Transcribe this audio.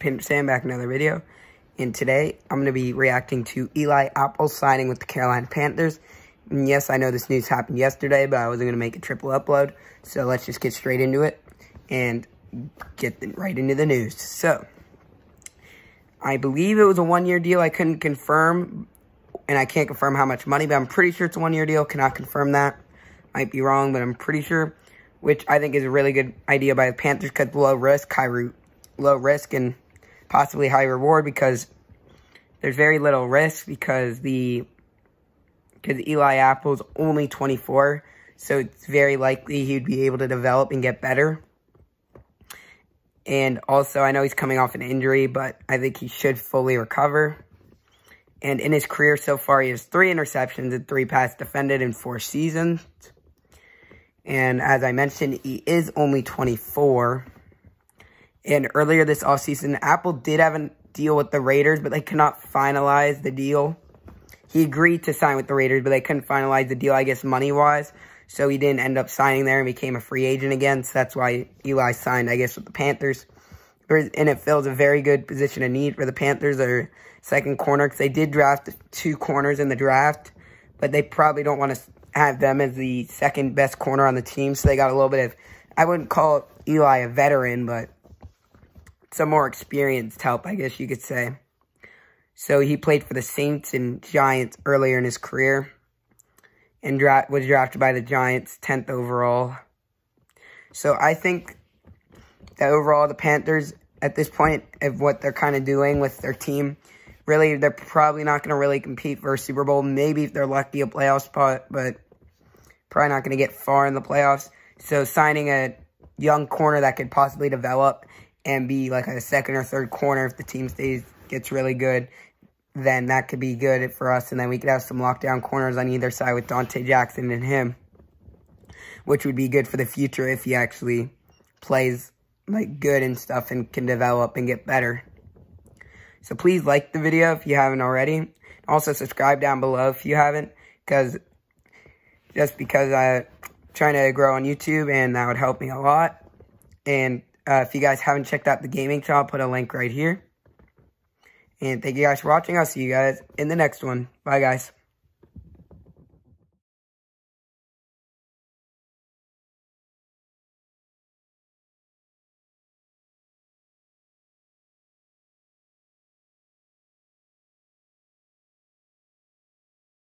Pin Sam back another video. And today, I'm going to be reacting to Eli Apple signing with the Carolina Panthers. And yes, I know this news happened yesterday, but I wasn't going to make a triple upload. So let's just get straight into it and get right into the news. So, I believe it was a one-year deal. I couldn't confirm, and I can't confirm how much money, but I'm pretty sure it's a one-year deal. Cannot confirm that. Might be wrong, but I'm pretty sure, which I think is a really good idea by the Panthers because low risk, high root, low risk, and possibly high reward because there's very little risk because the because Eli Apple's only 24, so it's very likely he'd be able to develop and get better. And also, I know he's coming off an injury, but I think he should fully recover. And in his career so far, he has three interceptions and three passes defended in four seasons. And as I mentioned, he is only 24. And earlier this offseason, Apple did have a deal with the Raiders, but they could not finalize the deal. He agreed to sign with the Raiders, but they couldn't finalize the deal, I guess, money-wise. So he didn't end up signing there and became a free agent again. So that's why Eli signed, I guess, with the Panthers. And it fills a very good position of need for the Panthers, their second corner, because they did draft two corners in the draft, but they probably don't want to have them as the second best corner on the team. So they got a little bit of, I wouldn't call Eli a veteran, but some more experienced help, I guess you could say. So he played for the Saints and Giants earlier in his career and dra was drafted by the Giants 10th overall. So I think that overall the Panthers at this point of what they're kind of doing with their team, really they're probably not going to really compete for a Super Bowl. Maybe if they're lucky a playoff spot, but probably not going to get far in the playoffs. So signing a young corner that could possibly develop and be like a second or third corner if the team stays gets really good, then that could be good for us. And then we could have some lockdown corners on either side with Dante Jackson and him, which would be good for the future if he actually plays like good and stuff and can develop and get better. So please like the video if you haven't already. Also subscribe down below if you haven't because just because I'm trying to grow on YouTube and that would help me a lot. And uh, if you guys haven't checked out the gaming channel, I'll put a link right here. And thank you guys for watching. I'll see you guys in the next one. Bye, guys.